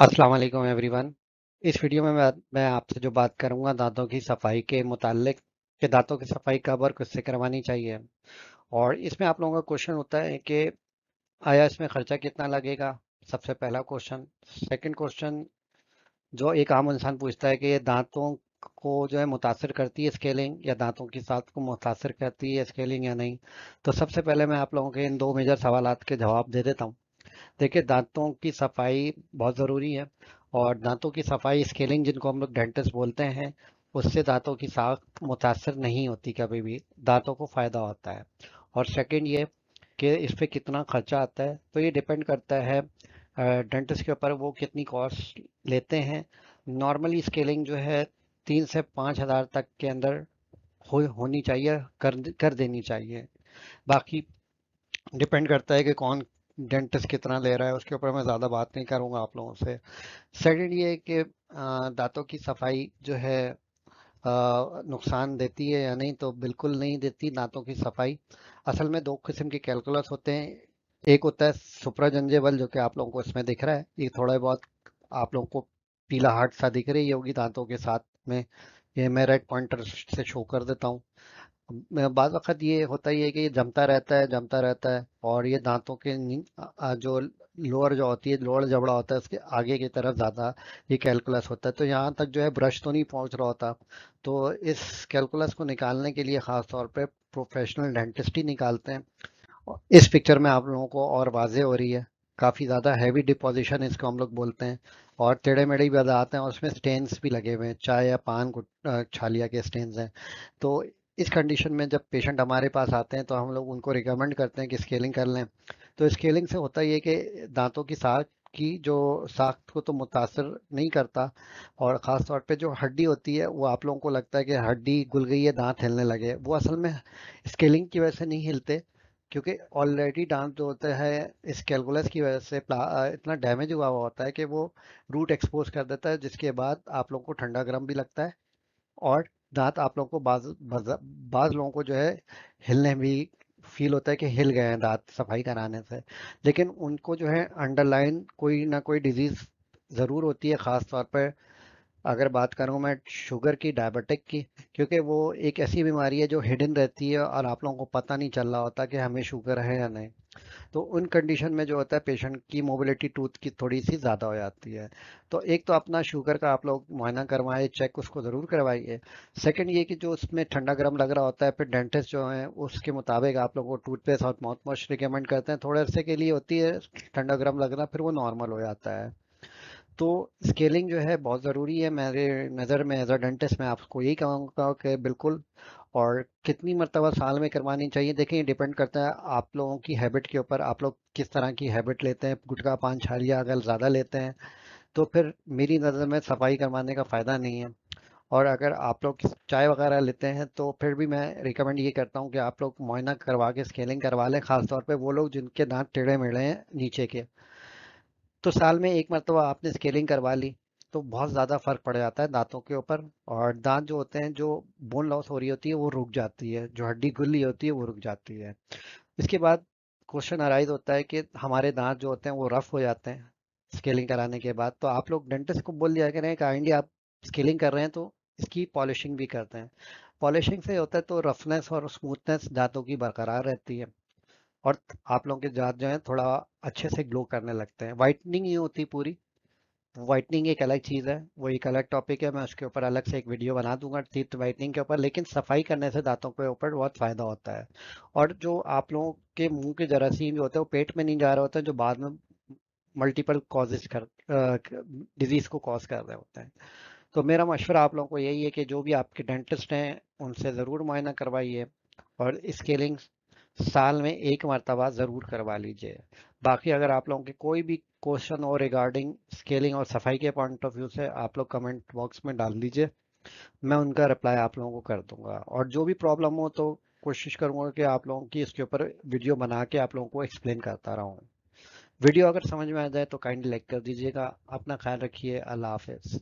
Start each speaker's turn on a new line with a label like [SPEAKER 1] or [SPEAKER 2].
[SPEAKER 1] अस्सलाम वालेकुम एवरीवन इस वीडियो में मैं, मैं आपसे जो बात करूंगा दांतों की सफाई के मुतालिक के दांतों की सफाई कब और किससे करवानी चाहिए और इसमें आप लोगों का क्वेश्चन होता है कि आया इसमें खर्चा कितना लगेगा सबसे पहला क्वेश्चन सेकंड क्वेश्चन जो एक आम इंसान पूछता है कि ये दांतों को जो है मुतासर करती है स्केलिंग या दांतों की साथ को मुतासर करती है स्केलिंग या नहीं तो सबसे पहले मैं आप लोगों के इन दो मेजर सवाल के जवाब दे देता हूँ देखिए दांतों की सफाई बहुत ज़रूरी है और दांतों की सफाई स्केलिंग जिनको हम लोग डेंटिस्ट बोलते हैं उससे दांतों की साख मुतासर नहीं होती कभी भी दांतों को फ़ायदा होता है और सेकेंड ये कि इस पर कितना खर्चा आता है तो ये डिपेंड करता है डेंटिस्ट के ऊपर वो कितनी कॉस्ट लेते हैं नॉर्मली स्केलिंग जो है तीन से पाँच हज़ार तक के अंदर हो होनी चाहिए कर कर देनी चाहिए बाकी डिपेंड करता है कि कौन डेंटिस्ट कितना ले रहा है उसके ऊपर मैं ज़्यादा बात नहीं करूँगा आप लोगों से सेकेंड ये कि दांतों की सफाई जो है नुकसान देती है या नहीं तो बिल्कुल नहीं देती दांतों की सफाई असल में दो किस्म के कैलकुलस होते हैं एक होता है सुप्राजंजेबल जो कि आप लोगों को इसमें दिख रहा है ये थोड़ा बहुत आप लोगों को पीला हार्ट सा दिख रही होगी दांतों के साथ में ये मैं रेड पॉइंटर से शो कर देता हूँ बाद वक्त ये होता ही है कि ये जमता रहता है जमता रहता है और ये दांतों के जो लोअर जो होती है लोअर जबड़ा होता है उसके आगे की तरफ ज़्यादा ये कैलकुलस होता है तो यहाँ तक जो है ब्रश तो नहीं पहुँच रहा होता तो इस कैलकुलस को निकालने के लिए ख़ास तौर पर प्रोफेशनल डेंटिस्ट ही निकालते हैं इस पिक्चर में आप लोगों को और वाजे हो रही है काफ़ी ज़्यादा हैवी डिपोजिशन इसको हम लोग बोलते हैं और टेढ़े मेढ़े भी आते हैं और उसमें स्टेन्स भी लगे हुए हैं चाय या पान छालिया के स्टेन्स हैं तो इस कंडीशन में जब पेशेंट हमारे पास आते हैं तो हम लोग उनको रिकमेंड करते हैं कि स्केलिंग कर लें तो स्केलिंग से होता ये कि दांतों की साख की जो साख्त को तो मुतासर नहीं करता और ख़ास तौर पे जो हड्डी होती है वो आप लोगों को लगता है कि हड्डी गुल गई है दांत हिलने लगे वो असल में स्केलिंग की वजह से नहीं हिलते क्योंकि ऑलरेडी दांत जो होता है इस कैलकुलस की वजह से इतना डैमेज हुआ हुआ होता है कि वो रूट एक्सपोज कर देता है जिसके बाद आप लोगों को ठंडा गर्म भी लगता है और दांत आप लोगों को बाज बाज लोगों को जो है हिलने भी फील होता है कि हिल गए हैं दांत सफाई कराने से लेकिन उनको जो है अंडरलाइन कोई ना कोई डिजीज ज़रूर होती है ख़ास तौर पर अगर बात करूं मैं शुगर की डायबिटिक की क्योंकि वो एक ऐसी बीमारी है जो हिडन रहती है और आप लोगों को पता नहीं चल रहा होता कि हमें शुगर है या नहीं तो उन कंडीशन में जो होता है पेशेंट की मोबिलिटी टूथ की थोड़ी सी ज़्यादा हो जाती है तो एक तो अपना शुगर का आप लोग मुआयना करवाएं चेक उसको ज़रूर करवाइए सेकंड ये कि जो उसमें ठंडा गर्म लग रहा होता है फिर डेंटिस्ट जो है उसके मुताबिक आप लोग को टूथपेस्ट और माउथ वॉश रिकमेंड करते हैं थोड़े अरसे के लिए होती है ठंडा गर्म लगना फिर वो नॉर्मल हो जाता है तो स्केलिंग जो है बहुत ज़रूरी है मेरे नज़र में एज अ डेंटिस्ट मैं आपको यही कहूँगा कि बिल्कुल और कितनी मरतबा साल में करवानी चाहिए देखें ये डिपेंड करता है आप लोगों की हैबिट के ऊपर आप लोग किस तरह की हैबिट लेते हैं गुटखा पान छालिया अगर ज़्यादा लेते हैं तो फिर मेरी नज़र में सफाई करवाने का फ़ायदा नहीं है और अगर आप लोग चाय वगैरह लेते हैं तो फिर भी मैं रिकमेंड ये करता हूँ कि आप लोग मुआयना करवा के स्केलिंग करवा लें ख़ासतौर पर वो लोग जिनके दांत टेढ़े मेढ़े हैं नीचे के तो साल में एक मरतबा आपने स्केलिंग करवा ली तो बहुत ज़्यादा फर्क पड़ जाता है दांतों के ऊपर और दांत जो होते हैं जो बोन लॉस हो रही होती है वो रुक जाती है जो हड्डी गुल्ली होती है वो रुक जाती है इसके बाद क्वेश्चन अराइज होता है कि हमारे दांत जो होते हैं वो रफ हो जाते हैं स्केलिंग कराने के बाद तो आप लोग डेंटिस्ट को बोल दिया करें काइंडली आप स्केलिंग कर रहे हैं तो इसकी पॉलिशिंग भी करते हैं पॉलिशिंग से होता है तो रफनेस और स्मूथनेस दांतों की बरकरार रहती है और आप लोगों के दांत जो है थोड़ा अच्छे से ग्लो करने लगते हैं वाइटनिंग ही होती पूरी वाइटनिंग एक अलग चीज़ है वो एक अलग टॉपिक है मैं उसके ऊपर अलग से एक वीडियो बना दूंगा टीथ वाइटनिंग के ऊपर लेकिन सफाई करने से दांतों के ऊपर बहुत फ़ायदा होता है और जो आप लोगों के मुंह के जरासीम जो होते हैं वो पेट में नहीं जा रहे होते जो बाद में मल्टीपल कॉजेज कर डिजीज़ को कॉज कर रहे होते हैं तो मेरा मशवरा आप लोगों को यही है कि जो भी आपके डेंटिस्ट हैं उनसे ज़रूर मुआयना करवाइए और स्केलिंग साल में एक मरतबा ज़रूर करवा लीजिए बाकी अगर आप लोगों के कोई भी क्वेश्चन और रिगार्डिंग स्केलिंग और सफाई के पॉइंट ऑफ व्यू से आप लोग कमेंट बॉक्स में डाल दीजिए मैं उनका रिप्लाई आप लोगों को कर दूंगा और जो भी प्रॉब्लम हो तो कोशिश करूंगा कि आप लोगों की इसके ऊपर वीडियो बना के आप लोगों को एक्सप्लेन करता रहा वीडियो अगर समझ में आ जाए तो काइंडली लाइक कर दीजिएगा अपना ख्याल रखिए अल्लाह हाफिज़